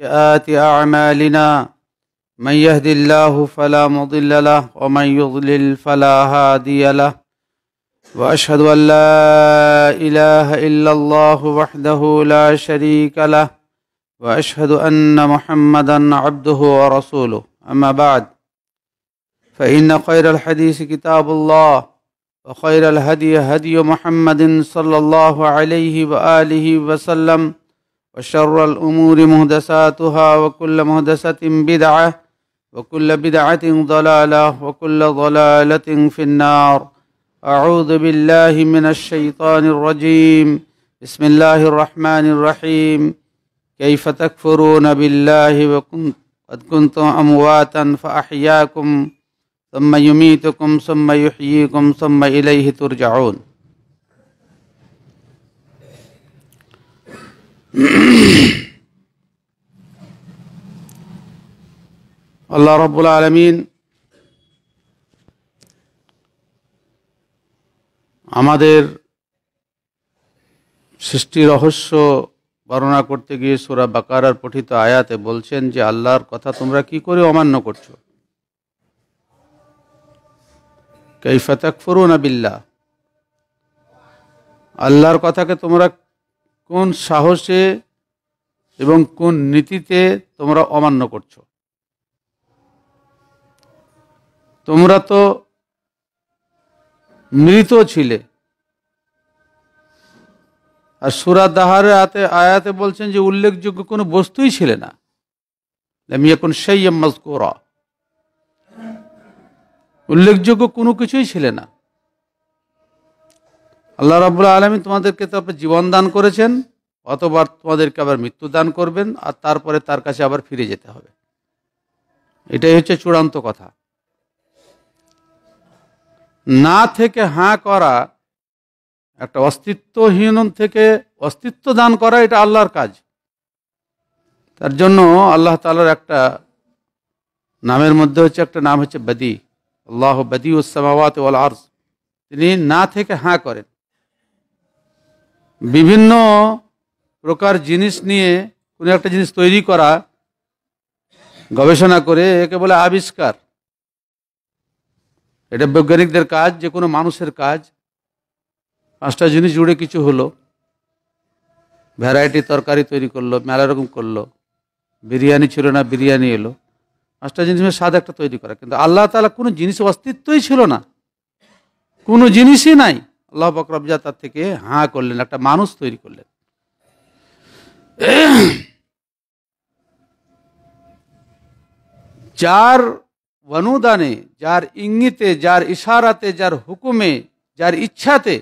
سيئات أعمالنا من يهد الله فلا مضل له ومن يضلل فلا هادي له وأشهد أن لا إله إلا الله وحده لا شريك له وأشهد أن محمدا عبده ورسوله أما بعد فإن خير الحديث كتاب الله وخير الهدي هدي محمد صلى الله عليه وآله وسلم وشر الأمور مهدساتها وكل مهدسة بدعة وكل بدعة ضلالة وكل ضلالة في النار أعوذ بالله من الشيطان الرجيم بسم الله الرحمن الرحيم كيف تكفرون بالله وقد كنتم أمواتا فأحياكم ثم يميتكم ثم يحييكم ثم إليه ترجعون আল্লাহ রবুল আলমিন আমাদের সৃষ্টি রহস্য বর্ণনা করতে গিয়ে সুরা বাকারার পঠিত আয়াতে বলছেন যে আল্লাহর কথা তোমরা কি করে অমান্য করছো কৈফাতাক ফরুন বিল্লা আল্লাহর কথাকে তোমরা কোন সাহসে এবং কোন নীতিতে তোমরা অমান্য করছো তোমরা তো মৃত ছিলে আর সুরা দাহারের হাতে আয়াতে বলছেন যে উল্লেখযোগ্য কোনো বস্তুই ছিলে না এখন সেই মজকুরা উল্লেখযোগ্য কোনো কিছুই ছিলে না আল্লাহ রাবুল্লাহ আলমী তোমাদেরকে তো আপনি জীবন দান করেছেন অতবার তোমাদেরকে আবার মৃত্যু দান করবেন আর তারপরে তার কাছে আবার ফিরে যেতে হবে এটাই হচ্ছে চূড়ান্ত কথা না থেকে হাঁ করা একটা অস্তিত্বহীন থেকে অস্তিত্ব দান করা এটা আল্লাহর কাজ তার জন্য আল্লাহ তালার একটা নামের মধ্যে হচ্ছে একটা নাম হচ্ছে বদি আল্লাহ বদি ওসামাওয়াত ওয়াল আর্স তিনি না থেকে হাঁ করেন বিভিন্ন প্রকার জিনিস নিয়ে কোনো একটা জিনিস তৈরি করা গবেষণা করে একে বলে আবিষ্কার এটা বৈজ্ঞানিকদের কাজ যে কোনো মানুষের কাজ পাঁচটা জিনিস জুড়ে কিছু হলো ভ্যারাইটি তরকারি তৈরি করলো মেলা রকম করলো বিরিয়ানি ছিল না বিরিয়ানি এলো পাঁচটা জিনিস স্বাদ একটা তৈরি করা কিন্তু আল্লাহ তালা কোনো জিনিস অস্তিত্বই ছিল না কোনো জিনিসই নাই আল্লাহ বকরবজা তার থেকে হাঁ করলেন একটা মানুষ তৈরি করলেন যার অনুদানে যার ইঙ্গিতে যার ইশারাতে যার হুকুমে যার ইচ্ছাতে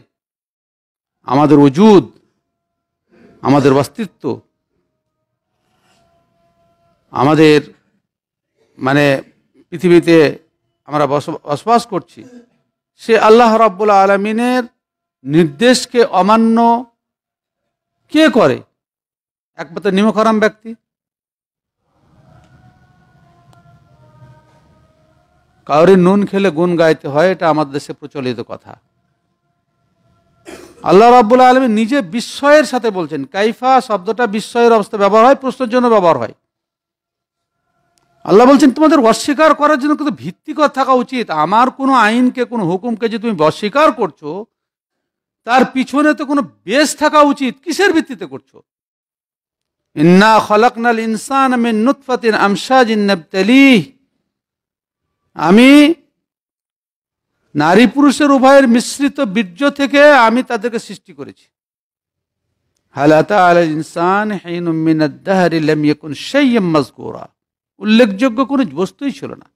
আমাদের ওজুদ আমাদের অস্তিত্ব আমাদের মানে পৃথিবীতে আমরা বসবাস করছি সে আল্লাহ রাব্বুল আলমিনের নির্দেশকে অমান্য কে করে একমাত্র নিমখরাম ব্যক্তি কাউরি নুন খেলে গুণ গাইতে হয় এটা আমাদের দেশে প্রচলিত কথা আল্লাহ রাবুল আলমী নিজে বিস্ময়ের সাথে বলছেন কাইফা শব্দটা বিস্ময়ের অবস্থা ব্যবহার হয় প্রশ্নের জন্য ব্যবহার হয় আল্লাহ বলছেন তোমাদের অস্বীকার করার জন্য কিন্তু ভিত্তিকর থাকা উচিত আমার কোনো আইনকে কোনো হুকুমকে যে তুমি অস্বীকার করছো তার পিছনে তো কোনো বেশ থাকা উচিত কিসের ভিত্তিতে করছো ইন্না খলকনাল ইনসান আমি নুতফাতিন আমসাজ ইন্নাবতালি আমি নারী পুরুষের উভয়ের মিশ্রিত বীর্য থেকে আমি তাদেরকে সৃষ্টি করেছি হালাতা আল ইনসান হেইন মিনাদ্দাহারি লাম ইয়াকুন শাইয়্যাম মাযকুরা উল্লেখযোগ্য কোনো বস্তুই ছিল না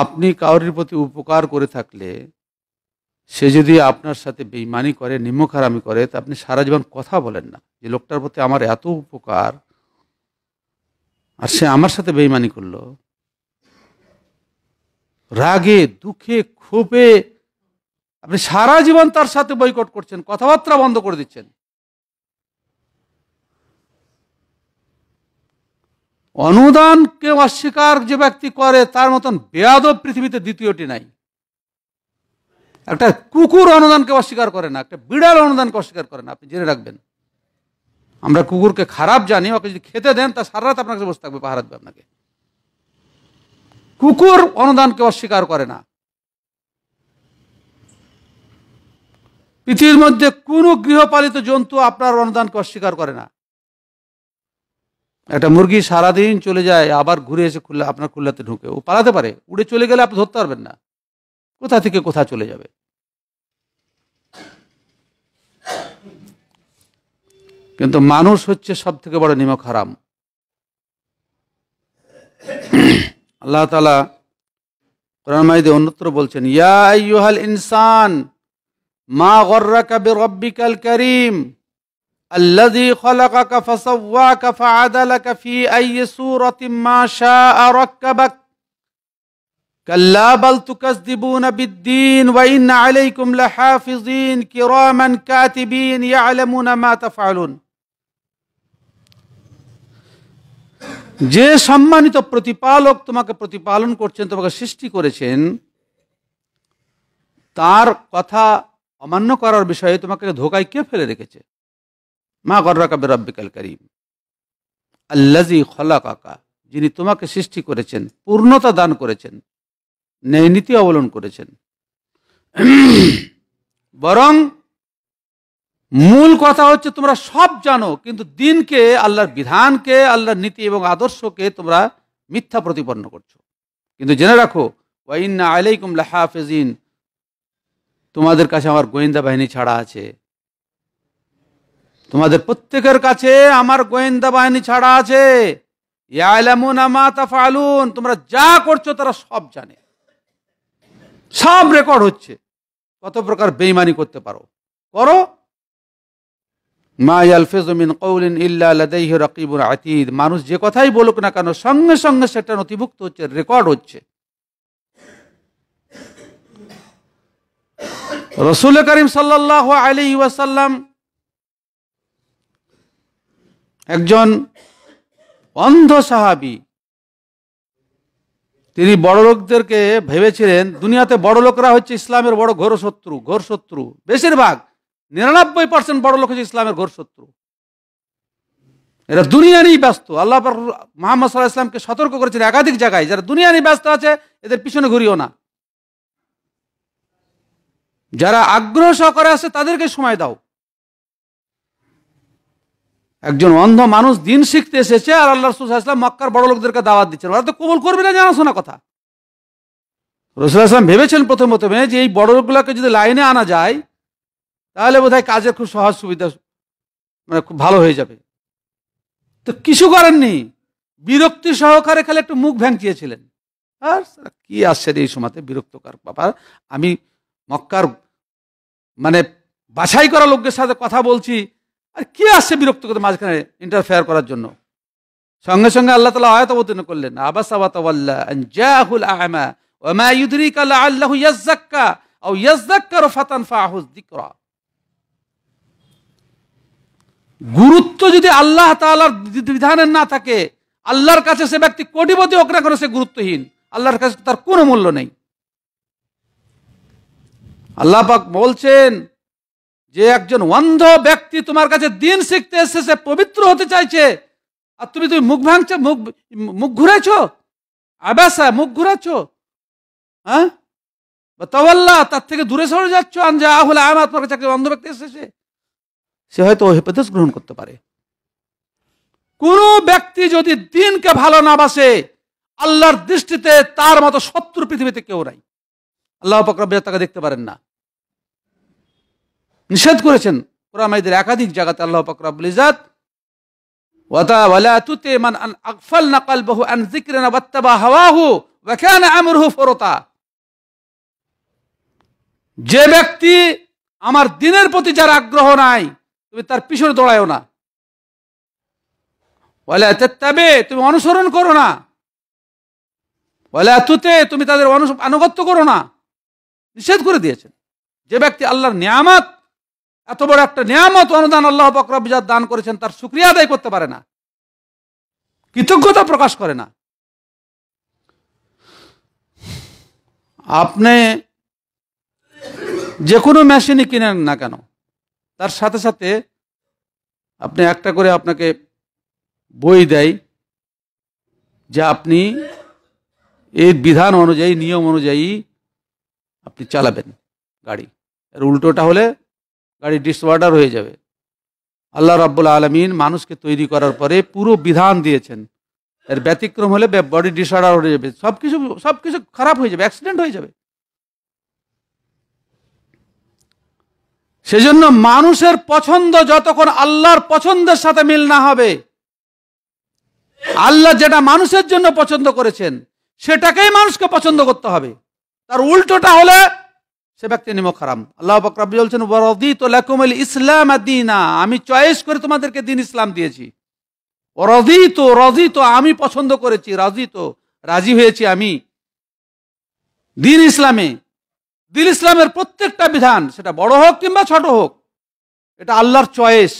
আপনি কাউরির প্রতি উপকার করে থাকলে সে যদি আপনার সাথে বেইমানি করে নিম্নখারামি করে তা আপনি সারা জীবন কথা বলেন না যে লোকটার প্রতি আমার এত উপকার আর সে আমার সাথে বেইমানি করলো রাগে দুঃখে ক্ষোভে আপনি সারা জীবন তার সাথে বয়কট করছেন কথাবার্তা বন্ধ করে দিচ্ছেন অনুদানকে অস্বীকার যে ব্যক্তি করে তার মতন বেয়াদব পৃথিবীতে দ্বিতীয়টি নাই একটা কুকুর অনুদানকে অস্বীকার করে না একটা বিড়াল অনুদানকে অস্বীকার করে না আপনি জেনে রাখবেন আমরা কুকুরকে খারাপ জানি ওকে যদি খেতে দেন তা সারা রাত আপনার কাছে বসে থাকবে পাহারা দেবে আপনাকে কুকুর অনুদানকে অস্বীকার করে না পৃথিবীর মধ্যে কোনো গৃহপালিত জন্তু আপনার অনুদানকে অস্বীকার করে না একটা মুরগি সারাদিন চলে যায় আবার ঘুরে এসে খুললে আপনার খুল্লাতে ঢুকে ও পালাতে পারে উড়ে চলে গেলে আপনি ধরতে পারবেন না কোথা থেকে কোথা চলে যাবে কিন্তু মানুষ হচ্ছে সব থেকে বড় নিমক হারাম আল্লাহ তালা কোরআন মাইদে অন্যত্র বলছেন ইয়া ইউহাল ইনসান মা গর্রাকা বি রব্বিকাল করিম আল্লাযী খলাকাকা ফাসাওয়াকা ফাআদালাকা ফি আইয়ি সূরাতিন মা শাআ রাক্কাবাক কাল্লা বাল তুকাযযিবুনা বিদ্দীন ওয়া ইন্না আলাইকুম লাহাফিযিন কিরামান কাতিবিন ইয়ালামুনা মা যে সম্মানিত প্রতিপালক তোমাকে প্রতিপালন করছেন তোমাকে সৃষ্টি করেছেন তার কথা অমান্য করার বিষয়ে তোমাকে ধোকায় কে ফেলে রেখেছে মা গর্রাকা বেরব্বিকাল করিম আল্লাজি খলা কাকা যিনি তোমাকে সৃষ্টি করেছেন পূর্ণতা দান করেছেন ন্যায় নীতি অবলম্বন করেছেন বরং মূল কথা হচ্ছে তোমরা সব জানো কিন্তু দিনকে আল্লাহর বিধানকে আল্লাহর নীতি এবং আদর্শকে তোমরা মিথ্যা প্রতিপন্ন করছো কিন্তু জেনে রাখো ওয়াইন্না আলাইকুম লাহাফেজিন তোমাদের কাছে আমার গোয়েন্দা বাহিনী ছাড়া আছে তোমাদের প্রত্যেকের কাছে আমার গোয়েন্দা বাহিনী ছাড়া আছে তোমরা যা করছো তারা সব জানে সব রেকর্ড হচ্ছে কত প্রকার বেইমানি করতে পারো করো মানুষ যে কথাই বলুক না কেন সঙ্গে সঙ্গে সেটা নথিভুক্ত হচ্ছে রেকর্ড হচ্ছে রসুল করিম সাল্লাহ আলি ওয়াসাল্লাম একজন অন্ধ সাহাবি তিনি বড় লোকদেরকে ভেবেছিলেন দুনিয়াতে বড় লোকরা হচ্ছে ইসলামের বড় ঘোর শত্রু ঘোর শত্রু বেশিরভাগ নিরানব্বই পার্সেন্ট বড় লোক হচ্ছে ইসলামের ঘোর শত্রু এরা দুনিয়া নিয়ে ব্যস্ত আল্লাহ মোহাম্মদ সাল্লাহ ইসলামকে সতর্ক করেছেন একাধিক জায়গায় যারা দুনিয়া নিয়ে ব্যস্ত আছে এদের পিছনে ঘুরিও না যারা আগ্রহ সহকারে আছে তাদেরকে সময় দাও একজন অন্ধ মানুষ দিন শিখতে এসেছে আর আল্লাহ আসলাম মক্কার বড় লোকদেরকে দাওয়াত দিচ্ছেন ওরা তো কবল করবে না জানাশোনা কথা রসুল আসলাম ভেবেছেন প্রথম প্রথমে যে এই বড় লোকগুলোকে যদি লাইনে আনা যায় তাহলে বোধ হয় কাজের খুব সহজ সুবিধা মানে খুব ভালো হয়ে যাবে তো কিছু করেননি বিরক্তি সহকারে খালি একটু মুখ ভ্যাংচিয়েছিলেন আর কি আসছে এই সময়তে বিরক্তকার বাবা আমি মক্কার মানে বাছাই করা লোকের সাথে কথা বলছি আর কে আসছে বিরক্ত করতে মাঝখানে ইন্টারফেয়ার করার জন্য সঙ্গে সঙ্গে আল্লাহ তালা আয়ত অবতীর্ণ করলেন আবাসাওয়াতাল্লাহ গুরুত্ব যদি আল্লাহ তালার বিধানের না থাকে আল্লাহর কাছে সে ব্যক্তি কোটিপতি হোক না করে সে গুরুত্বহীন আল্লাহর কাছে তার কোনো মূল্য নেই আল্লাহ পাক বলছেন যে একজন অন্ধ ব্যক্তি তোমার কাছে দিন শিখতে এসেছে পবিত্র হতে চাইছে আর তুমি তুমি মুখ ভাঙছো মুখ মুখ ঘুরেছ আবাসা মুখ ঘুরাচ্ছ হ্যাঁ তাওয়াল্লা তার থেকে দূরে সরে যাচ্ছ আন যা আমার তোমার কাছে অন্ধ ব্যক্তি এসেছে সে হয়তো প্রদেশ গ্রহণ করতে পারে কোনো ব্যক্তি যদি দিনকে ভালো না বাসে আল্লাহর দৃষ্টিতে তার মতো শত্রু পৃথিবীতে কেউ নাই আল্লাহ পকরব তাকে দেখতে পারেন না নিষেধ করেছেন কোরআমাইদের একাধিক জায়গাতে আল্লাহ পাকরাবুল ইজাত যে ব্যক্তি আমার দিনের প্রতি যার আগ্রহ নাই তুমি তার পিছনে দৌড়ায়ও না ওয়ালা তুমি অনুসরণ করো না ওয়ালা তুতে তুমি তাদের আনুগত্য করো না নিষেধ করে দিয়েছেন যে ব্যক্তি আল্লাহর নিয়ামত এত বড় একটা নিয়ামত অনুদান আল্লাহ বকরবিজাত দান করেছেন তার সুক্রিয়া আদায় করতে পারে না কৃতজ্ঞতা প্রকাশ করে না আপনি যে কোনো মেশিনই কিনেন না কেন তার সাথে সাথে আপনি একটা করে আপনাকে বই দেয় যে আপনি এর বিধান অনুযায়ী নিয়ম অনুযায়ী আপনি চালাবেন গাড়ি এর উল্টোটা হলে গাড়ি ডিসঅর্ডার হয়ে যাবে আল্লাহ রাব্বুল আলমিন মানুষকে তৈরি করার পরে পুরো বিধান দিয়েছেন এর ব্যতিক্রম হলে বডি ডিসঅর্ডার হয়ে যাবে সব কিছু সব কিছু খারাপ হয়ে যাবে অ্যাক্সিডেন্ট হয়ে যাবে সেজন্য মানুষের পছন্দ যতক্ষণ আল্লাহর পছন্দের সাথে মিল না হবে আল্লাহ যেটা মানুষের জন্য পছন্দ করেছেন সেটাকেই মানুষকে পছন্দ করতে হবে তার উল্টোটা হলে সে ব্যক্তি নিম খারাম আল্লাহ বকরাবি বলছেন তো ইসলাম আদিনা আমি চয়েস করে তোমাদেরকে দিন ইসলাম দিয়েছি রজিত তো তো আমি পছন্দ করেছি রজিত রাজি হয়েছি আমি দিন ইসলামে দিন ইসলামের প্রত্যেকটা বিধান সেটা বড় হোক কিংবা ছোট হোক এটা আল্লাহর চয়েস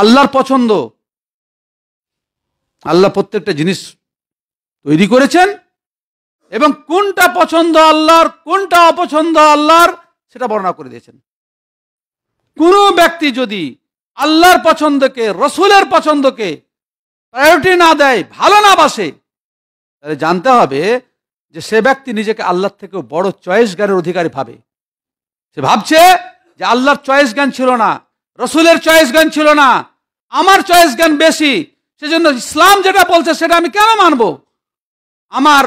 আল্লাহর পছন্দ আল্লাহ প্রত্যেকটা জিনিস তৈরি করেছেন এবং কোনটা পছন্দ আল্লাহর কোনটা অপছন্দ আল্লাহর সেটা বর্ণনা করে দিয়েছেন কোনো ব্যক্তি যদি আল্লাহর পছন্দকে রসুলের পছন্দকে প্রায়োরিটি না দেয় ভালো না বাসে তাহলে জানতে হবে যে সে ব্যক্তি নিজেকে আল্লাহর থেকে বড় চয়েস জ্ঞানের অধিকারী ভাবে সে ভাবছে যে আল্লাহর চয়েস জ্ঞান ছিল না রসুলের চয়েস জ্ঞান ছিল না আমার চয়েস জ্ঞান বেশি সেজন্য ইসলাম যেটা বলছে সেটা আমি কেন মানব আমার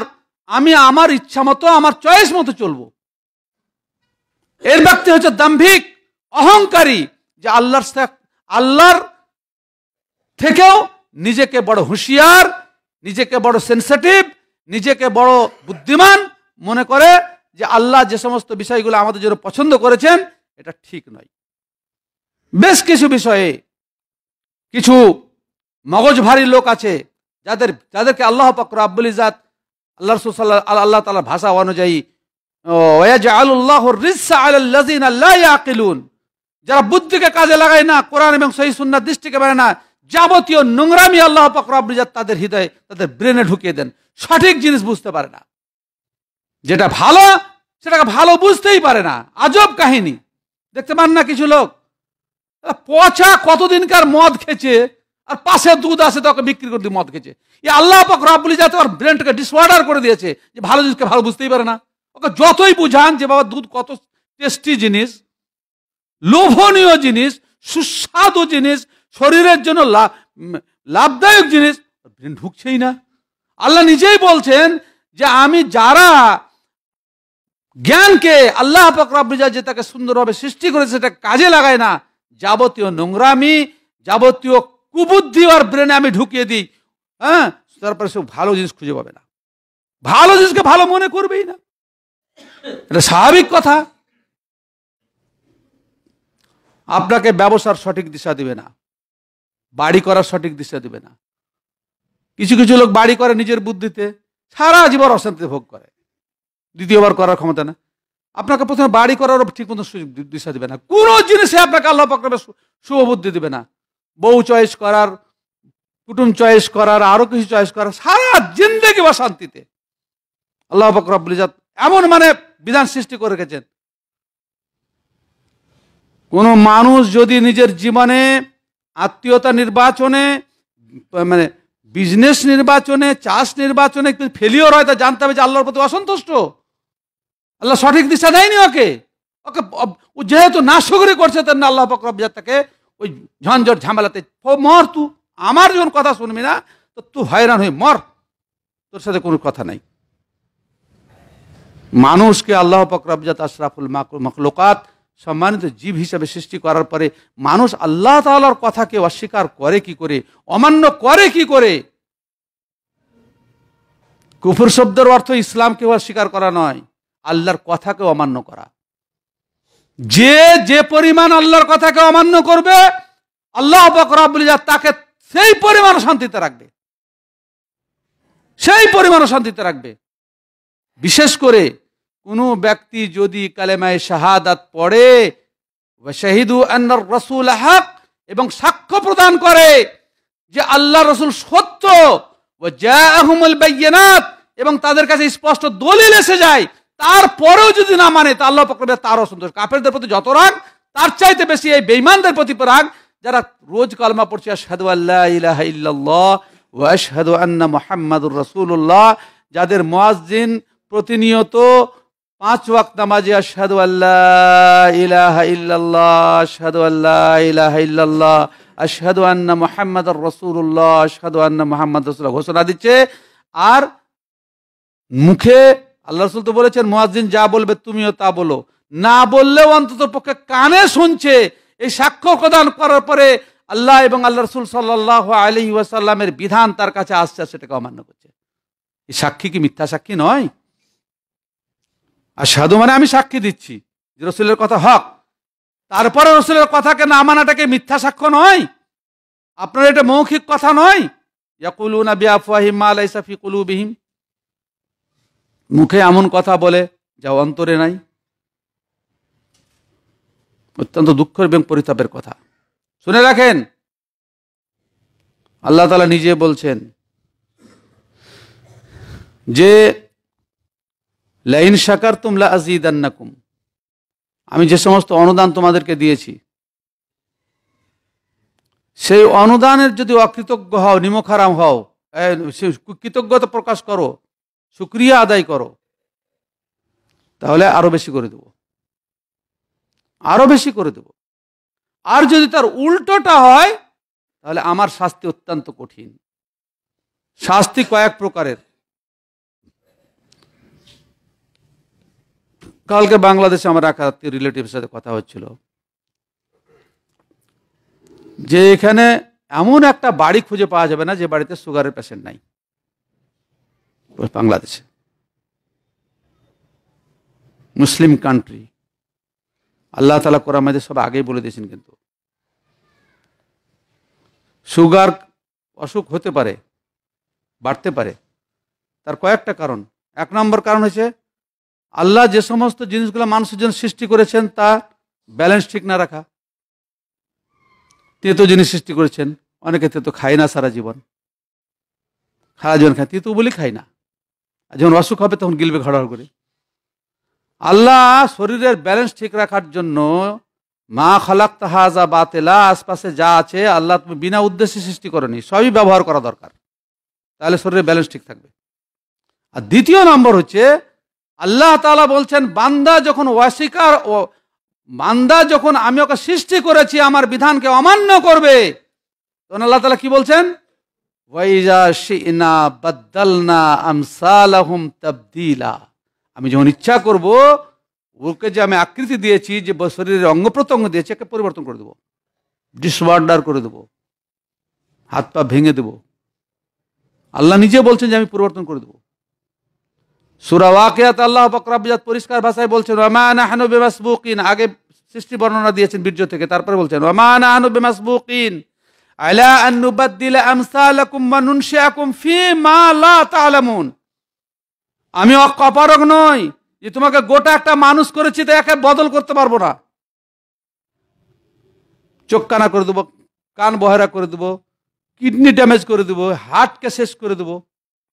আমি আমার ইচ্ছা মতো আমার চয়েস মতো চলবো এর ব্যক্তি হচ্ছে দাম্ভিক অহংকারী যে আল্লাহর আল্লাহর থেকেও নিজেকে বড় হুঁশিয়ার নিজেকে বড় সেন্সিটিভ নিজেকে বড় বুদ্ধিমান মনে করে যে আল্লাহ যে সমস্ত বিষয়গুলো আমাদের জন্য পছন্দ করেছেন এটা ঠিক নয় বেশ কিছু বিষয়ে কিছু মগজভারী লোক আছে যাদের যাদেরকে আল্লাহ পাকর আব্বুল ইজাদ আল্লাহ রসুল্লাহ আল্লাহ তালার ভাষা অনুযায়ী যারা বুদ্ধিকে কাজে লাগায় না কোরআন এবং সহি সুন্নার দৃষ্টিকে বেড়ে না যাবতীয় নোংরামি আল্লাহ পাকরাবরিজাত তাদের হৃদয়ে তাদের ব্রেনে ঢুকিয়ে দেন সঠিক জিনিস বুঝতে পারে না যেটা ভালো সেটাকে ভালো বুঝতেই পারে না আজব কাহিনী দেখতে পান না কিছু লোক পচা কতদিনকার মদ খেছে আর পাশে দুধ আছে তাকে বিক্রি করে দিয়ে মদ খেয়েছে এই আল্লাহ পাক বলি যা ওর ব্রেনটাকে ডিসঅর্ডার করে দিয়েছে যে ভালো জিনিসকে ভালো বুঝতেই পারে না ওকে যতই বুঝান যে বাবা দুধ কত টেস্টি জিনিস লোভনীয় জিনিস সুস্বাদু জিনিস শরীরের জন্য লাভদায়ক জিনিস ব্রেন ঢুকছেই না আল্লাহ নিজেই বলছেন যে আমি যারা জ্ঞানকে আল্লাহ ফকরাবুজা যে তাকে সুন্দরভাবে সৃষ্টি করেছে সেটা কাজে লাগায় না যাবতীয় নোংরামি যাবতীয় কুবুদ্ধি আর ব্রেনে আমি ঢুকিয়ে দিই হ্যাঁ তারপরে সে ভালো জিনিস খুঁজে পাবে না ভালো জিনিসকে ভালো মনে করবেই না এটা স্বাভাবিক কথা আপনাকে ব্যবসার সঠিক দিশা দিবে না বাড়ি করার সঠিক দিশা দিবে না কিছু কিছু লোক বাড়ি করে নিজের বুদ্ধিতে সারা জীবন অশান্তিতে ভোগ করে দ্বিতীয়বার করার ক্ষমতা না আপনাকে প্রথমে বাড়ি করারও ঠিক মতো দিশা দেবে না কোনো জিনিসে আপনাকে আল্লাহ পাকড়াবে শুভ বুদ্ধি দিবে না বউ চয়েস করার কুটুম চয়েস করার আরো কিছু চয়েস করার সারা জিন্দেগি শান্তিতে আল্লাহ বকরবুলিজাত এমন মানে বিধান সৃষ্টি করে রেখেছেন কোনো মানুষ যদি নিজের জীবনে আত্মীয়তা নির্বাচনে মানে বিজনেস নির্বাচনে চাষ নির্বাচনে একটু ফেলিওর হয় তা জানতে হবে যে আল্লাহর প্রতি অসন্তুষ্ট আল্লাহ সঠিক দিশা দেয়নি ওকে ওকে যেহেতু না সুগরি করছে তেমনি আল্লাহ বকরবুলিজাত তাকে ওই ঝঞ্ঝট ঝামেলাতে মর তু আমার যখন কথা শুনবি না তো তু হয়রান হয়ে মর তোর সাথে কোনো কথা নাই মানুষকে আল্লাহ পকরাবজাত আশরাফুল মখলুকাত সম্মানিত জীব হিসাবে সৃষ্টি করার পরে মানুষ আল্লাহ তালার কথাকে অস্বীকার করে কি করে অমান্য করে কি করে কুফুর শব্দের অর্থ ইসলামকে অস্বীকার করা নয় আল্লাহর কথাকে অমান্য করা যে যে পরিমাণ আল্লাহর কথাকে অমান্য করবে আল্লাহ বকরাবুলিজা তাকে সেই পরিমাণ শান্তিতে রাখবে সেই পরিমাণ শান্তিতে রাখবে বিশেষ করে কোনো ব্যক্তি যদি কালেমায় শাহাদাত পড়ে শাহিদু আন্নার রসুল হক এবং সাক্ষ্য প্রদান করে যে আল্লাহ রসুল সত্য ও জয়া আহমুল এবং তাদের কাছে স্পষ্ট দলিল এসে যায় তারপরেও যদি না মানে তা আল্লাহ পকরবে তার অসন্তোষ কাপেরদের প্রতি যত রাগ তার চাইতে বেশি এই বেইমানদের প্রতি রাগ যারা রোজ কালমা পড়ছে আশহাদু আল্লাহ ইলাহা ইল্লাল্লাহ ওয়া আশহাদু আন্না মুহাম্মাদুর রাসূলুল্লাহ যাদের মুয়াজ্জিন প্রতিনিয়ত পাঁচ ওয়াক্ত নামাজে আশহাদু আল্লাহ ইলাহা ইল্লাল্লাহ আশহাদু আল্লাহ ইলাহা ইল্লাল্লাহ আশহাদু আন্না মুহাম্মাদুর রাসূলুল্লাহ আশহাদু আন্না মোহাম্মদ রাসূলুল্লাহ ঘোষণা দিচ্ছে আর মুখে আল্লাহ রসুল তো বলেছেন মহাজিন যা বলবে তুমিও তা বলো না বললেও অন্তত পক্ষে কানে শুনছে এই সাক্ষ্য প্রদান করার পরে আল্লাহ এবং আল্লাহ রসুল সাল্লাহ আলি ওয়াসাল্লামের বিধান তার কাছে আসছে সেটাকে অমান্য করছে এই সাক্ষী কি মিথ্যা সাক্ষী নয় আর সাধু মানে আমি সাক্ষী দিচ্ছি যে রসুলের কথা হক তারপরে রসুলের কথাকে না মানাটাকে মিথ্যা সাক্ষ্য নয় আপনার এটা মৌখিক কথা নয় ইয়াকুলুনা বিআফওয়াহিম মা লাইসা ফি কুলুবিহিম মুখে এমন কথা বলে যা অন্তরে নাই অত্যন্ত দুঃখ এবং পরিতাপের কথা শুনে রাখেন আল্লাহ তালা নিজে বলছেন যে লাইন সাকার তুমলা আজিদান্নাকুম আমি যে সমস্ত অনুদান তোমাদেরকে দিয়েছি সেই অনুদানের যদি অকৃতজ্ঞ হও নিমখারাম হও কৃতজ্ঞতা প্রকাশ করো শুক্রিয়া আদায় করো তাহলে আরও বেশি করে দেব আরও বেশি করে দেব আর যদি তার উল্টোটা হয় তাহলে আমার শাস্তি অত্যন্ত কঠিন শাস্তি কয়েক প্রকারের কালকে বাংলাদেশে আমার এক আত্মীয় রিলেটিভের সাথে কথা হচ্ছিল যে এখানে এমন একটা বাড়ি খুঁজে পাওয়া যাবে না যে বাড়িতে সুগারের পেশেন্ট নাই বাংলাদেশে মুসলিম কান্ট্রি আল্লাহ তালা মাঝে সব আগেই বলে দিয়েছেন কিন্তু সুগার অসুখ হতে পারে বাড়তে পারে তার কয়েকটা কারণ এক নম্বর কারণ হচ্ছে আল্লাহ যে সমস্ত জিনিসগুলো মানুষের জন্য সৃষ্টি করেছেন তা ব্যালেন্স ঠিক না রাখা তেতো জিনিস সৃষ্টি করেছেন অনেকে তেঁতো খায় না সারা জীবন সারা জীবন খায় তেঁতো বলি খায় না যখন অসুখ হবে তখন গিলবে ঘড়াড় করে আল্লাহ শরীরের ব্যালেন্স ঠিক রাখার জন্য মা খালাক তাহাজা বাতেলা আশপাশে যা আছে আল্লাহ তুমি বিনা উদ্দেশ্যে সৃষ্টি করেনি সবই ব্যবহার করা দরকার তাহলে শরীরের ব্যালেন্স ঠিক থাকবে আর দ্বিতীয় নম্বর হচ্ছে আল্লাহ তালা বলছেন বান্দা যখন ওয়াসিকার বান্দা যখন আমি ওকে সৃষ্টি করেছি আমার বিধানকে অমান্য করবে তখন আল্লাহ তালা কি বলছেন ওয়াইজা আমসালাহুম আমি যখন ইচ্ছা করব ওকে যে আমি আকৃতি দিয়েছি যে শরীরের অঙ্গ প্রত্যঙ্গ দিয়েছি একে পরিবর্তন করে দেবো ডিসওয়ার্ডার করে দেবো হাত পা ভেঙে দেব আল্লাহ নিজে বলছেন যে আমি পরিবর্তন করে দেবো সুরাওয়াকিয়াত আল্লাহ বকরাবিজাত পরিষ্কার ভাষায় বলছেন রমান আহানু বেমাসবুকিন আগে সৃষ্টি বর্ণনা দিয়েছেন বীর্য থেকে তারপরে বলছেন রমান আহানু বেমাসবুকিন আলা আন নুবাদ্দিলা আমসালাকুম ওয়া নুনশিআকুম ফি মা লা আমি অকপরক নই যে তোমাকে গোটা একটা মানুষ করেছি তো একে বদল করতে পারবো না চোখ কানা করে দেবো কান বহেরা করে দেবো কিডনি ড্যামেজ করে দেবো হার্টকে শেষ করে দেবো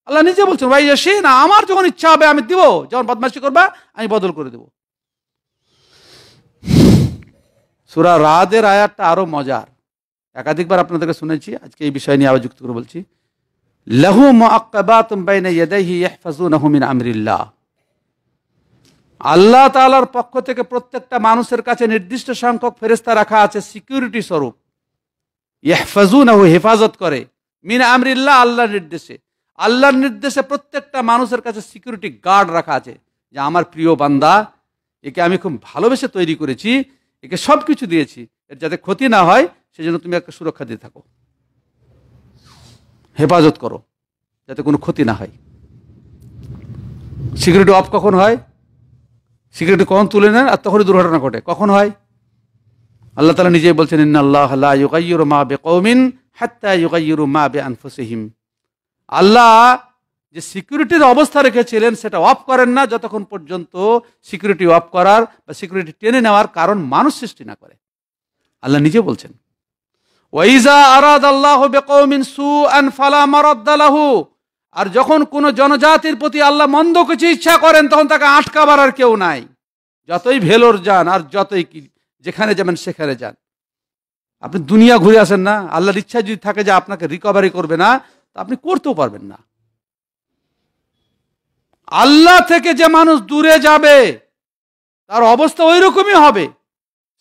আল্লাহ নিজে বলছেন ভাই সে না আমার যখন ইচ্ছা হবে আমি দিব যখন বদমাসি করবা আমি বদল করে দেব সুরা রাদের আয়াতটা আরো মজার একাধিকবার আপনাদেরকে শুনেছি আজকে এই বিষয় নিয়ে আবার যুক্ত করে বলছি লহু মিন আমরিল্লাহ আল্লাহ তালার পক্ষ থেকে প্রত্যেকটা মানুষের কাছে নির্দিষ্ট সংখ্যক ফেরিস্তা রাখা আছে সিকিউরিটি স্বরূপ নাহু হেফাজত করে মিন আমরিল্লাহ আল্লাহ নির্দেশে আল্লাহর নির্দেশে প্রত্যেকটা মানুষের কাছে সিকিউরিটি গার্ড রাখা আছে যে আমার প্রিয় বান্দা একে আমি খুব ভালোবেসে তৈরি করেছি একে সব কিছু দিয়েছি এর যাতে ক্ষতি না হয় সেজন্য তুমি একটা সুরক্ষা দিয়ে থাকো হেফাজত করো যাতে কোনো ক্ষতি না হয় সিকিউরিটি অফ কখন হয় সিকিউরিটি কখন তুলে নেন আর তখনই দুর্ঘটনা ঘটে কখন হয় আল্লাহ তালা নিজেই বলছেন ইন্না মা বে কৌমিন মা বে আল্লাহ যে সিকিউরিটির অবস্থা রেখেছিলেন সেটা অফ করেন না যতক্ষণ পর্যন্ত সিকিউরিটি অফ করার বা সিকিউরিটি টেনে নেওয়ার কারণ মানুষ সৃষ্টি না করে আল্লাহ নিজে বলছেন আল্লাহ বেকৌমিন সু ফালা আর যখন কোনো জনজাতির প্রতি আল্লাহ মন্দ কিছু ইচ্ছা করেন তখন তাকে আটকাবার আর কেউ নাই যতই ভেলোর যান আর যতই কি যেখানে যাবেন সেখানে যান আপনি দুনিয়া ঘুরে আসেন না আল্লাহর ইচ্ছা যদি থাকে যে আপনাকে রিকভারি করবে না তা আপনি করতেও পারবেন না আল্লাহ থেকে যে মানুষ দূরে যাবে তার অবস্থা ওই রকমই হবে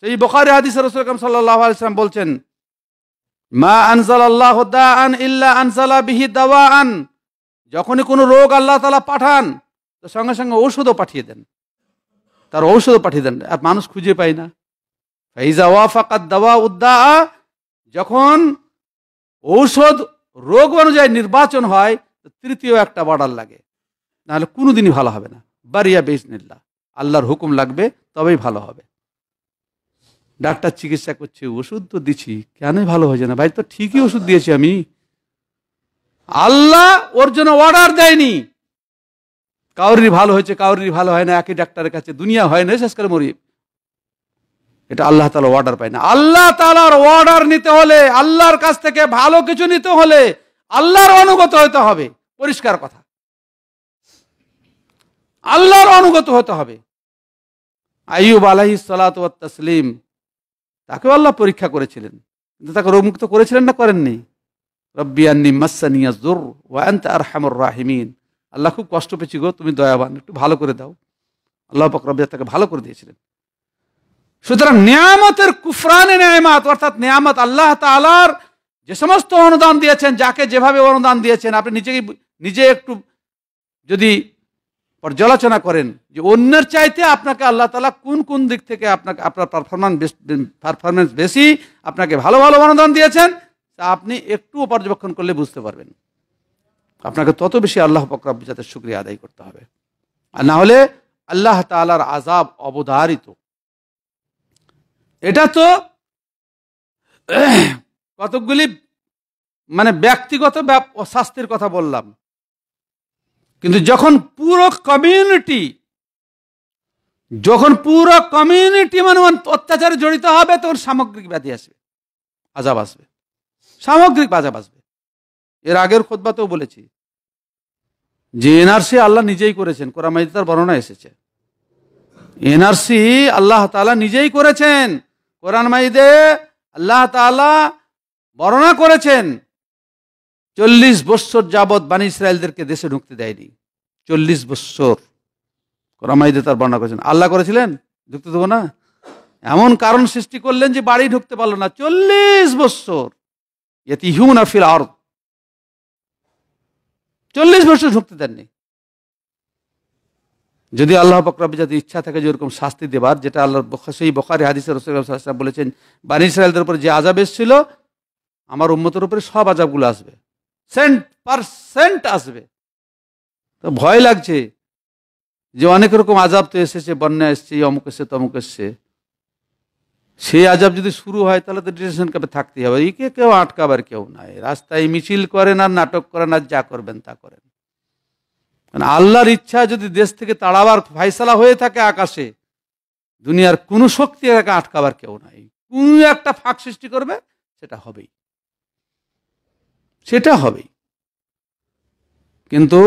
সেই বোখারি হাদিস রসুলাম সাল্লাহ আলিয়াল্লাম বলছেন মা আনসাল আল্লাহ আন ইল্লা আনসালা বিহি দাওয়া আন যখনই কোনো রোগ আল্লাহ তালা পাঠান তো সঙ্গে সঙ্গে ঔষধও পাঠিয়ে দেন তার ঔষধও পাঠিয়ে দেন আর মানুষ খুঁজে পায় না ফাইজা ফাকাত দাওয়া উদ্দা যখন ঔষধ রোগ অনুযায়ী নির্বাচন হয় তৃতীয় একটা বর্ডার লাগে নাহলে কোনোদিনই ভালো হবে না বারিয়া বেজনিল্লা আল্লাহর হুকুম লাগবে তবেই ভালো হবে ডাক্তার চিকিৎসা করছে ওষুধ তো দিছি কেন ভালো হয়েছে না ভাই তো ঠিকই ওষুধ দিয়েছি আমি আল্লাহ ওর জন্য অর্ডার দেয়নি কাউরি ভালো হয়েছে কাউরি ভালো হয় না একই ডাক্তারের কাছে দুনিয়া হয় না শেষ করে মরি এটা আল্লাহ তালা অর্ডার পায় না আল্লাহ তালার অর্ডার নিতে হলে আল্লাহর কাছ থেকে ভালো কিছু নিতে হলে আল্লাহর অনুগত হতে হবে পরিষ্কার কথা আল্লাহর অনুগত হতে হবে আইব আলাহি সালাত তসলিম তাকেও আল্লাহ পরীক্ষা করেছিলেন কিন্তু তাকে রোগমুক্ত করেছিলেন না করেননি রব্বিয়ান্নি মাসানিয়া জোর ওয়ান্ত আর হ্যামর রাহিমিন আল্লাহ খুব কষ্ট পেয়েছি গো তুমি দয়াবান একটু ভালো করে দাও আল্লাহ রব্বি তাকে ভালো করে দিয়েছিলেন সুতরাং নিয়ামতের কুফরানে নিয়ামত অর্থাৎ নিয়ামত আল্লাহ তালার যে সমস্ত অনুদান দিয়েছেন যাকে যেভাবে অনুদান দিয়েছেন আপনি নিজেকে নিজে একটু যদি পর্যালোচনা করেন যে অন্যের চাইতে আপনাকে আল্লাহ তালা কোন কোন দিক থেকে আপনাকে আপনার পারফরমেন্স পারফরমেন্স বেশি আপনাকে ভালো ভালো অনুদান দিয়েছেন তা আপনি একটুও পর্যবেক্ষণ করলে বুঝতে পারবেন আপনাকে তত বেশি আল্লাহ যাতে সুক্রিয়া আদায় করতে হবে আর না হলে আল্লাহ তালার আজাব অবধারিত এটা তো কতকগুলি মানে ব্যক্তিগত শাস্তির কথা বললাম কিন্তু যখন পুরো কমিউনিটি যখন পুরো কমিউনিটি মানে অত্যাচারে জড়িত হবে তখন সামগ্রিক ব্যাধি আসবে আজাব আসবে সামগ্রিক আজাব আসবে এর আগের খোদবাতেও বলেছি যে এনআরসি আল্লাহ নিজেই করেছেন কোরআমাজিদ তার বর্ণনা এসেছে এনআরসি আল্লাহ তালা নিজেই করেছেন কোরআন মাইদে আল্লাহ তালা বর্ণনা করেছেন চল্লিশ বৎসর যাবৎ বানী ইসরায়েলদেরকে দেশে ঢুকতে দেয়নি চল্লিশ বৎসর রামাইদে তার বর্ণনা করেছেন আল্লাহ করেছিলেন ঢুকতে দেবো না এমন কারণ সৃষ্টি করলেন যে বাড়ি ঢুকতে পারলো না চল্লিশ বৎসর এতে হিউন আফিল আর চল্লিশ বছর ঢুকতে দেননি যদি আল্লাহ বকরাবি যাতে ইচ্ছা থাকে যে ওরকম শাস্তি দেবার যেটা আল্লাহ সেই বখারি হাদিসের বলেছেন বানী ইসরায়েলদের উপর যে আজাব এসেছিল আমার উন্মতের উপরে সব আজাবগুলো আসবে সেন্ট পারসেন্ট আসবে তো ভয় লাগছে যে অনেক রকম আজাব তো এসেছে বন্যা এসছে অমুক এসছে তমুক এসছে সেই আজাব যদি শুরু হয় তাহলে তো ডিসিশন কাপে থাকতেই হবে একে কেউ আটকাবার কেউ নাই রাস্তায় মিছিল করেন আর নাটক করেন আর যা করবেন তা করেন মানে আল্লাহর ইচ্ছা যদি দেশ থেকে তাড়াবার ফাইসলা হয়ে থাকে আকাশে দুনিয়ার কোনো শক্তি এটাকে আটকাবার কেউ নাই কোনো একটা ফাঁক সৃষ্টি করবে সেটা হবেই সেটা হবেই কিন্তু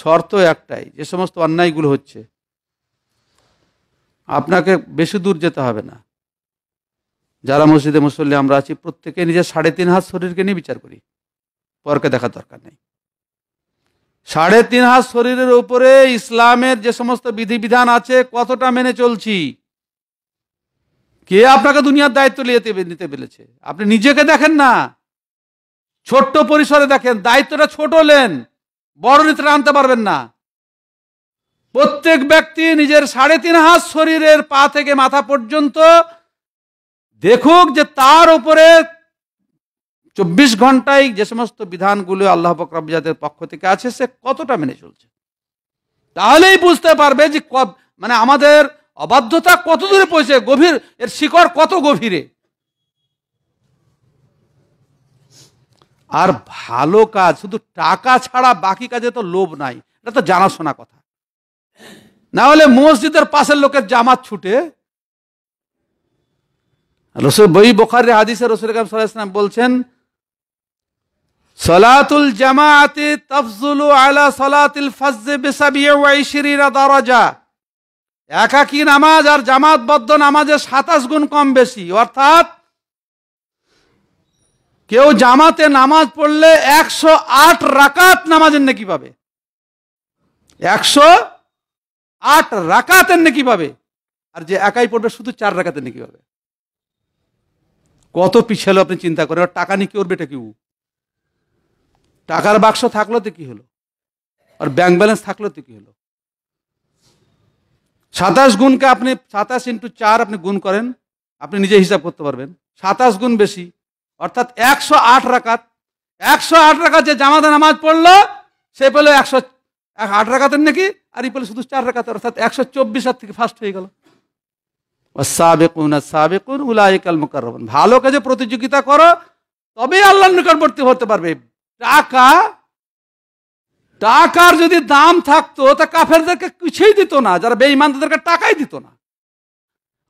শর্ত একটাই যে সমস্ত অন্যায়গুলো হচ্ছে আপনাকে বেশি দূর যেতে হবে না যারা মসজিদে মুসল্লি আমরা আছি প্রত্যেকে নিজের সাড়ে তিন হাত শরীরকে নিয়ে বিচার করি পরকে দেখার দরকার নেই সাড়ে তিন হাত শরীরের উপরে ইসলামের যে সমস্ত বিধিবিধান আছে কতটা মেনে চলছি কে আপনাকে দুনিয়ার দায়িত্ব নিতে পেরেছে আপনি নিজেকে দেখেন না ছোট্ট পরিসরে দেখেন দায়িত্বটা ছোট লেন বড় নেতারা আনতে পারবেন না প্রত্যেক ব্যক্তি নিজের সাড়ে তিন হাত শরীরের পা থেকে মাথা পর্যন্ত দেখুক যে তার উপরে চব্বিশ ঘন্টায় যে সমস্ত বিধানগুলো আল্লাহ বকরাবিজাদের পক্ষ থেকে আছে সে কতটা মেনে চলছে তাহলেই বুঝতে পারবে যে মানে আমাদের অবাধ্যতা কত দূরে পৌঁছে গভীর এর শিকড় কত গভীরে আর ভালো কাজ শুধু টাকা ছাড়া বাকি কাজে তো লোভ নাই এটা তো জানাশোনা কথা না হলে মসজিদের পাশের লোকের জামাত ছুটে রসুল বই বোখারি হাদিসে রসুল ইসলাম বলছেন সলাতুল জামাতে তফজুলু আলা সলাতিল ফাজে বেসাবিয়া দরজা একাকি নামাজ আর জামাতবদ্ধ নামাজের সাতাশ গুণ কম বেশি অর্থাৎ কেউ জামাতে নামাজ পড়লে একশো আট রাকাত নামাজের নাকি পাবে একশো আট রাকাতের নাকি পাবে আর যে একাই পড়বে শুধু চার রাকাতের নাকি পাবে কত পিছালো আপনি চিন্তা করেন টাকা নিয়ে কি করবে এটা কেউ টাকার বাক্স থাকলো তো কি হলো আর ব্যাংক ব্যালেন্স থাকলো তো কি হলো সাতাশ গুণকে আপনি সাতাশ ইন্টু চার আপনি গুণ করেন আপনি নিজে হিসাব করতে পারবেন সাতাশ গুণ বেশি অর্থাৎ একশো আট রাকাত একশো আট রাকাত যে জামাতে নামাজ পড়লো সে বলে একশো আট রাকাতের নাকি আর ই বলে শুধু চার রাকাত অর্থাৎ একশো চব্বিশ আর থেকে ফার্স্ট হয়ে গেল সাবেকুন সাবেকুন উলাইকাল মুকাররবন ভালো কাজে প্রতিযোগিতা করো তবেই আল্লাহ নিকটবর্তী হতে পারবে টাকা টাকার যদি দাম থাকতো তা কাফেরদেরকে কিছুই দিত না যারা বেঈমান তাদেরকে টাকাই দিত না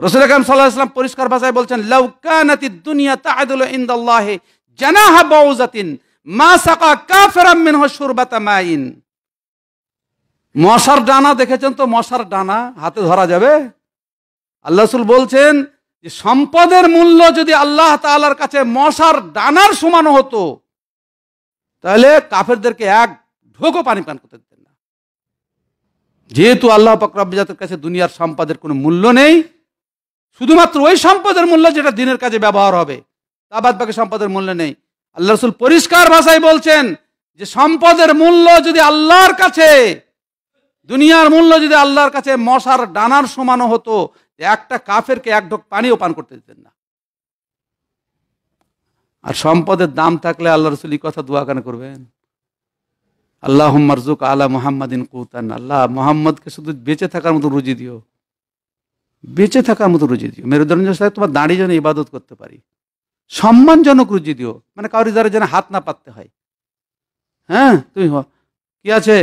রসুল আকরাম সাল্লাহ ইসলাম পরিষ্কার ভাষায় বলছেন লৌকানাতি দুনিয়া তাহাদুল ইন্দাল্লাহে জানাহা বউজাতিন মা সাকা কাফেরাম মিনহ সুরবাতা মাইন মশার ডানা দেখেছেন তো মশার ডানা হাতে ধরা যাবে আল্লাহ রসুল বলছেন যে সম্পদের মূল্য যদি আল্লাহ তালার কাছে মশার ডানার সমান হতো তাহলে কাফেরদেরকে এক ঢোকো পানি পান করতে দিতেন না যেহেতু আল্লাহ পাক রব্বাতের কাছে দুনিয়ার সম্পদের কোনো মূল্য নেই শুধুমাত্র ওই সম্পদের মূল্য যেটা দিনের কাজে ব্যবহার হবে তা বাদ বাকি সম্পদের মূল্য নেই আল্লাহ রসুল পরিষ্কার ভাষায় বলছেন যে সম্পদের মূল্য যদি আল্লাহর কাছে দুনিয়ার মূল্য যদি আল্লাহর কাছে মশার ডানার সমানো হতো একটা কাফেরকে এক ঢোক পানিও পান করতে দিতেন না আর সম্পদের দাম থাকলে আল্লাহ রসুল কথা দোয়া কেন করবেন আল্লাহ মারজুক আলা মোহাম্মদিন কুতান আল্লাহ মোহাম্মদকে শুধু বেঁচে থাকার মতো রুজি দিও বেঁচে থাকার মতো রুজি দিও মেরুদণ্ড সাথে তোমার দাঁড়িয়ে যেন ইবাদত করতে পারি সম্মানজনক রুজি দিও মানে কারোর দ্বারা যেন হাত না পাততে হয় হ্যাঁ তুমি কি আছে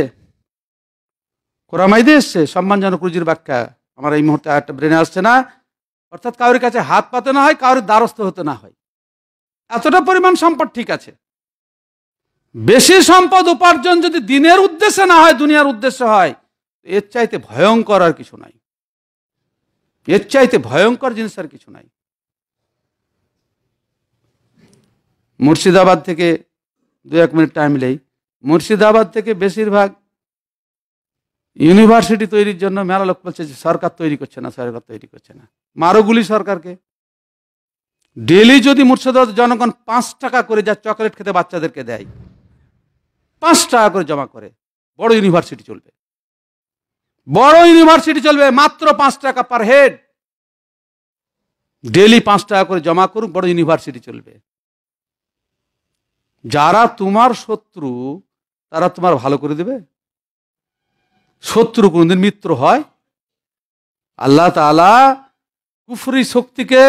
কোরআমাইদে এসছে সম্মানজনক রুজির ব্যাখ্যা আমার এই মুহূর্তে একটা ব্রেনে আসছে না অর্থাৎ কারোর কাছে হাত পাতে না হয় কারোর দ্বারস্থ হতে না হয় এতটা পরিমাণ সম্পদ ঠিক আছে বেশি সম্পদ উপার্জন যদি দিনের উদ্দেশ্যে না হয় দুনিয়ার উদ্দেশ্য হয় এর চাইতে ভয়ঙ্কর আর কিছু নাই এর চাইতে ভয়ঙ্কর জিনিস আর কিছু নাই মুর্শিদাবাদ থেকে দু এক মিনিট টাইম নেই মুর্শিদাবাদ থেকে বেশিরভাগ ইউনিভার্সিটি তৈরির জন্য মেলা লোক বলছে যে সরকার তৈরি করছে না সরকার তৈরি করছে না মারোগুলি সরকারকে ডেলি যদি মুর্শিদাবাদ জনগণ পাঁচ টাকা করে যা চকলেট খেতে বাচ্চাদেরকে দেয় পাঁচ টাকা করে জমা করে বড় ইউনিভার্সিটি চলবে বড় ইউনিভার্সিটি চলবে মাত্র পাঁচ টাকা পার হেড ডেলি পাঁচ টাকা করে জমা করুন বড় ইউনিভার্সিটি চলবে যারা তোমার শত্রু তারা তোমার ভালো করে দেবে শত্রু কোনদিন মিত্র হয় আল্লাহ তালা কুফরি শক্তিকে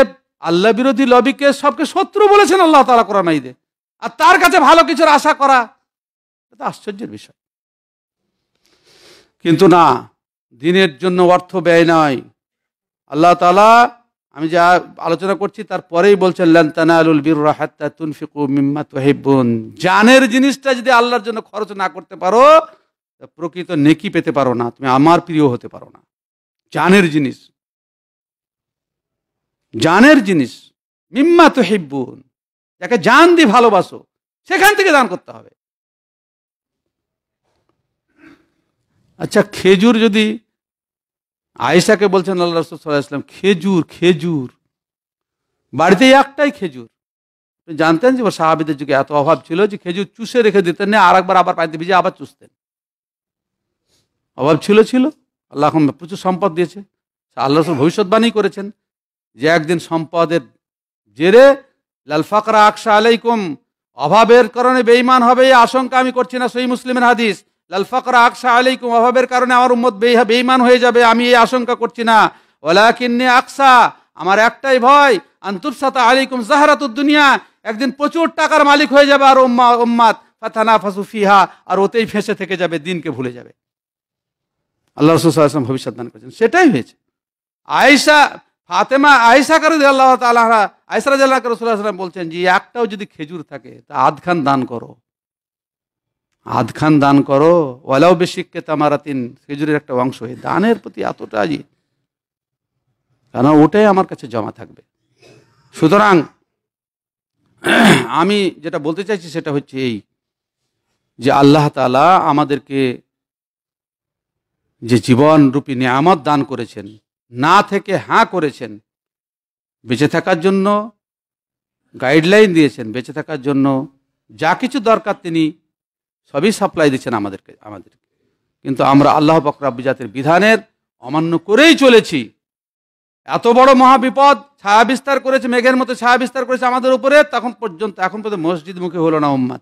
আল্লাহ বিরোধী লবিকে সবকে শত্রু বলেছেন আল্লাহ তালা করা নাই দে আর তার কাছে ভালো কিছুর আশা করা এটা আশ্চর্যের বিষয় কিন্তু না দিনের জন্য অর্থ ব্যয় নয় আল্লাহ তালা আমি যা আলোচনা করছি তারপরেই বলছেন লান্তানালুল বিরুরা হাত্তা তুনফিকু মিম্মা তোহেবুন জানের জিনিসটা যদি আল্লাহর জন্য খরচ না করতে পারো প্রকৃত নেকি পেতে পারো না তুমি আমার প্রিয় হতে পারো না জানের জিনিস জানের জিনিস মিম্মা তোহেবুন যাকে জান দিয়ে ভালোবাসো সেখান থেকে দান করতে হবে আচ্ছা খেজুর যদি আয়েশাকে বলছেন আল্লাহ রসুল খেজুর খেজুর বাড়িতে একটাই খেজুর জানতেন যে সাহাবিদের যুগে এত অভাব ছিল যে খেজুর চুষে রেখে দিতেন না আর একবার আবার পাইতে ভিজে আবার চুষতেন অভাব ছিল ছিল আল্লাহ এখন প্রচুর সম্পদ দিয়েছে আল্লাহ রসুল ভবিষ্যৎবাণী করেছেন যে একদিন সম্পদের জেরে লাল ফাকরা আকশা আলাইকুম অভাবের কারণে বেইমান হবে এই আশঙ্কা আমি করছি না সেই মুসলিমের হাদিস লাল ফকরা আকসা আলাইকুম অভাবের কারণে আমার উম্মত বেহা বেইমান হয়ে যাবে আমি এই আশঙ্কা করছি না ওলা কিন্নে আকসা আমার একটাই ভয় আন্তুরসাতা আলাইকুম জাহারাত দুনিয়া একদিন প্রচুর টাকার মালিক হয়ে যাবে আর উম্মা উম্মাত ফাথানা ফাসু ফিহা আর ওতেই ফেঁসে থেকে যাবে দিনকে ভুলে যাবে আল্লাহ রসুলাম ভবিষ্যৎ দান করেছেন সেটাই হয়েছে আয়েশা ফাতেমা আয়েশা কারু আল্লাহ তালা আয়সা রাজ রসুল্লাহ বলছেন যে একটাও যদি খেজুর থাকে তা আধখান দান করো আধখান দান করো ওয়ালাও বেশিককে তিন খেজুরের একটা অংশ এই দানের প্রতি এতটা আজি কেন ওটাই আমার কাছে জমা থাকবে সুতরাং আমি যেটা বলতে চাইছি সেটা হচ্ছে এই যে আল্লাহ তালা আমাদেরকে যে জীবন রূপী নিয়ামত দান করেছেন না থেকে হাঁ করেছেন বেঁচে থাকার জন্য গাইডলাইন দিয়েছেন বেঁচে থাকার জন্য যা কিছু দরকার তিনি সবই সাপ্লাই দিচ্ছেন আমাদেরকে আমাদেরকে কিন্তু আমরা আল্লাহ জাতির বিধানের অমান্য করেই চলেছি এত বড় মহাবিপদ ছায়া বিস্তার করেছে মেঘের মতো ছায়া বিস্তার করেছে আমাদের উপরে তখন পর্যন্ত এখন পর্যন্ত মসজিদ মুখে হলো না উম্মাদ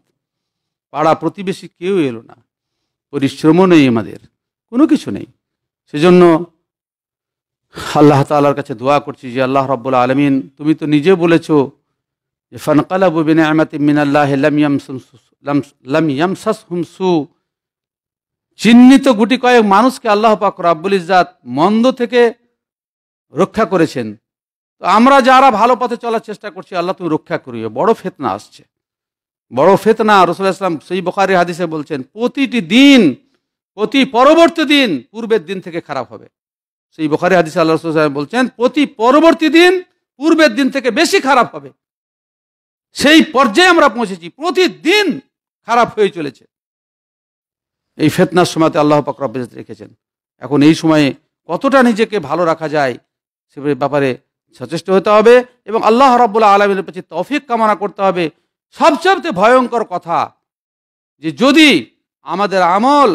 পাড়া প্রতিবেশী কেউ এলো না পরিশ্রমও নেই আমাদের কোনো কিছু নেই সেজন্য আল্লাহ তালার কাছে দোয়া করছি যে আল্লাহ রব্বুল আলমিন তুমি তো নিজে বলেছো যে ফনকালাবু বিন আহমাত মিনাল্লাহ লাম চিহ্নিত গুটি কয়েক মানুষকে আল্লাহ পাক রাব্বুল ইজাত মন্দ থেকে রক্ষা করেছেন তো আমরা যারা ভালো পথে চলার চেষ্টা করছি আল্লাহ তুমি রক্ষা করিও বড় ফেতনা আসছে বড় ফেতনা রসুল ইসলাম সেই বখারি হাদিসে বলছেন প্রতিটি দিন প্রতি পরবর্তী দিন পূর্বের দিন থেকে খারাপ হবে সেই বখারি হাদিসে আল্লাহ রসুল বলছেন প্রতি পরবর্তী দিন পূর্বের দিন থেকে বেশি খারাপ হবে সেই পর্যায়ে আমরা পৌঁছেছি প্রতিদিন খারাপ হয়ে চলেছে এই ফেতনার সময়তে আল্লাহ পাক রব্বাজাত রেখেছেন এখন এই সময়ে কতটা নিজেকে ভালো রাখা যায় সে ব্যাপারে সচেষ্ট হতে হবে এবং আল্লাহ রব্বুল্লাহ আলমের কাছে তফিক কামনা করতে হবে সবচেয়ে ভয়ঙ্কর কথা যে যদি আমাদের আমল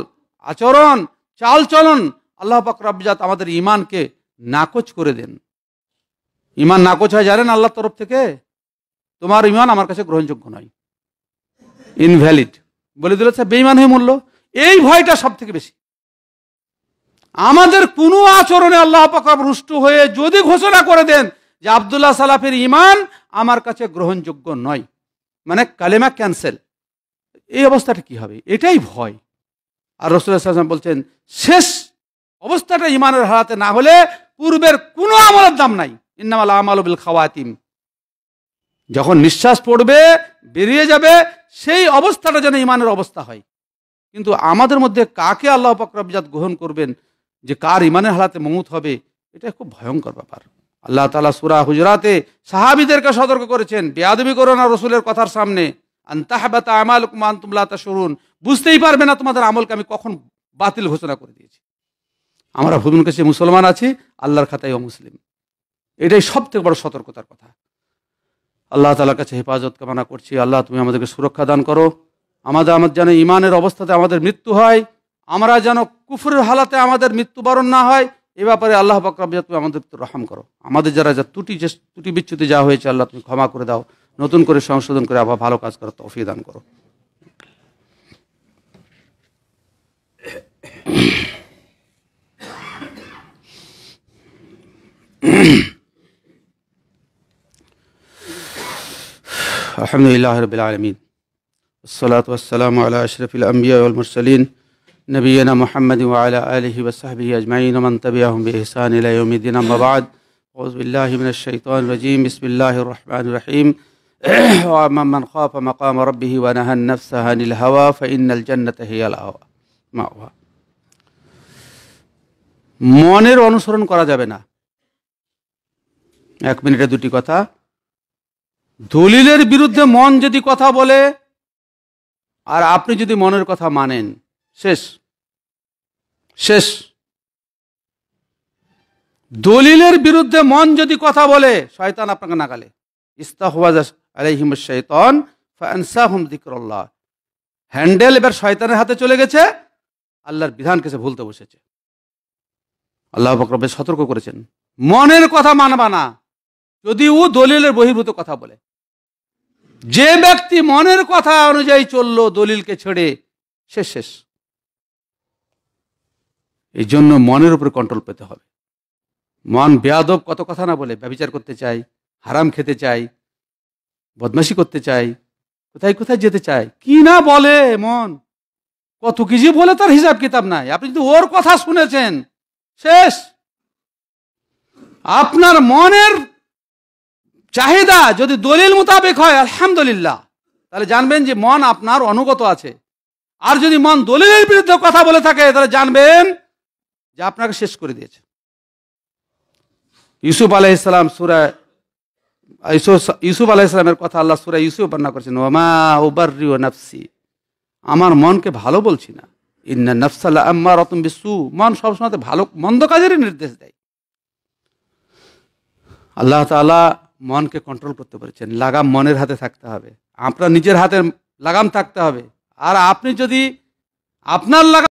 আচরণ চালচলন আল্লাহ পাক রব্বজাত আমাদের ইমানকে নাকচ করে দেন ইমান নাকচ হয় জানেন আল্লাহর তরফ থেকে তোমার ইমান আমার কাছে গ্রহণযোগ্য নয় ইনভ্যালিড বলে দিল স্যার আচ্ছা, বেইমান হয়ে মরল এই ভয়টা সব থেকে বেশি আমাদের কোনো আচরণে আল্লাহ পাকাব রুষ্ট হয়ে যদি ঘোষণা করে দেন যে আবদুল্লাহ সালাফের ইমান আমার কাছে গ্রহণযোগ্য নয় মানে কালেমা ক্যান্সেল এই অবস্থাটা কি হবে এটাই ভয় আর রসুল্লাহাম বলছেন শেষ অবস্থাটা ইমানের হারাতে না হলে পূর্বের কোনো আমলের দাম নাই ইন্নামাল আমাল বিল খাওয়াতিম যখন নিঃশ্বাস পড়বে বেরিয়ে যাবে সেই অবস্থাটা যেন ইমানের অবস্থা হয় কিন্তু আমাদের মধ্যে কাকে আল্লাহ পাকরাবজাত গ্রহণ করবেন যে কার ইমানের হালাতে মমুত হবে এটা খুব ভয়ঙ্কর ব্যাপার আল্লাহ তালা সুরা হুজরাতে সাহাবিদেরকে সতর্ক করেছেন বেয়াদবি করো না রসুলের কথার সামনে আন্তাহাবাতা তুমলা তা বুঝতেই পারবে না তোমাদের আমলকে আমি কখন বাতিল ঘোষণা করে দিয়েছি আমরা ভূমির কাছে মুসলমান আছি আল্লাহর খাতায় অমুসলিম এটাই সব থেকে বড় সতর্কতার কথা আল্লাহ তালার কাছে হেফাজত কামনা করছি আল্লাহ তুমি আমাদেরকে সুরক্ষা দান করো আমাদের আমার যেন ইমানের অবস্থাতে আমাদের মৃত্যু হয় আমরা যেন কুফরের হালাতে আমাদের মৃত্যুবরণ না হয় এ ব্যাপারে আল্লাহ পাকরাবিয়া তুমি আমাদের রহম করো আমাদের যারা যা ত্রুটি যে ত্রুটি বিচ্যুতি যা হয়েছে আল্লাহ তুমি ক্ষমা করে দাও নতুন করে সংশোধন করে আবার ভালো কাজ করো তফি দান করো الحمد لله رب العالمين الصلاة والسلام على أشرف الأنبياء والمرسلين نبينا محمد وعلى آله وصحبه أجمعين ومن تبعهم بإحسان إلى يوم الدين أما بعد أعوذ بالله من الشيطان الرجيم بسم الله الرحمن الرحيم وأما من خاف مقام ربه ونهى النفس عن الهوى فإن الجنة هي الهوى مأوى মনের অনুসরণ করা যাবে না এক মিনিটে দুটি কথা দলিলের বিরুদ্ধে মন যদি কথা বলে আর আপনি যদি মনের কথা মানেন শেষ শেষ দলিলের বিরুদ্ধে মন যদি কথা বলে শয়তান আপনাকে নাগালে ইস্তাহওয়াজ হ্যান্ডেল এবার শয়তানের হাতে চলে গেছে আল্লাহর বিধান সে ভুলতে বসেছে আল্লাহ বকরবে সতর্ক করেছেন মনের কথা মানবা না যদি ও দলিলের বহির্ভূত কথা বলে যে ব্যক্তি মনের কথা অনুযায়ী চলল দলিলকে ছেড়ে শেষ শেষ এই জন্য মনের উপর কন্ট্রোল পেতে হবে মন বেয়াদব কত কথা না বলে ব্যবচার করতে চাই হারাম খেতে চাই বদমাশি করতে চাই কোথায় কোথায় যেতে চায় কি না বলে মন কত কিছু বলে তার হিসাব কিতাব নাই আপনি যদি ওর কথা শুনেছেন শেষ আপনার মনের চাহিদা যদি দলিল মোতাবেক হয় আলহামদুলিল্লাহ তাহলে জানবেন যে মন আপনার অনুগত আছে আর যদি মন দলিলের বিরুদ্ধে কথা বলে থাকে তাহলে জানবেন যে আপনাকে শেষ করে দিয়েছে ইউসুফ আলাহ ইসলাম সুরা ইউসুফ আলাহ ইসলামের কথা আল্লাহ সুরা ইউসুফ বর্ণনা করেছেন ওমা ওবারি ও নাফসি আমার মনকে ভালো বলছি না ইন্না নফসাল্লা আম্মা রতম বিসু মন সবসময় ভালো মন্দ কাজেরই নির্দেশ দেয় আল্লাহ তালা মনকে কন্ট্রোল করতে পারছেন লাগাম মনের হাতে থাকতে হবে আপনার নিজের হাতে লাগাম থাকতে হবে আর আপনি যদি আপনার লাগাম